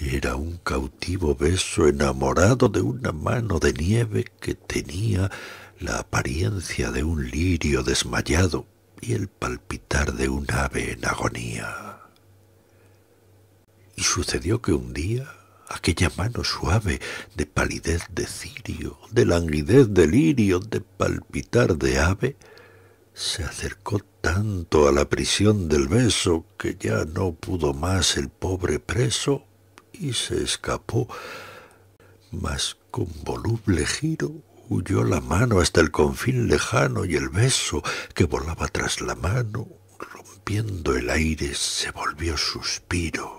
Era un cautivo beso enamorado de una mano de nieve que tenía la apariencia de un lirio desmayado y el palpitar de un ave en agonía. Y sucedió que un día aquella mano suave de palidez de cirio, de languidez de lirio, de palpitar de ave, se acercó tanto a la prisión del beso que ya no pudo más el pobre preso y se escapó, mas con voluble giro huyó la mano hasta el confín lejano y el beso que volaba tras la mano, rompiendo el aire, se volvió suspiro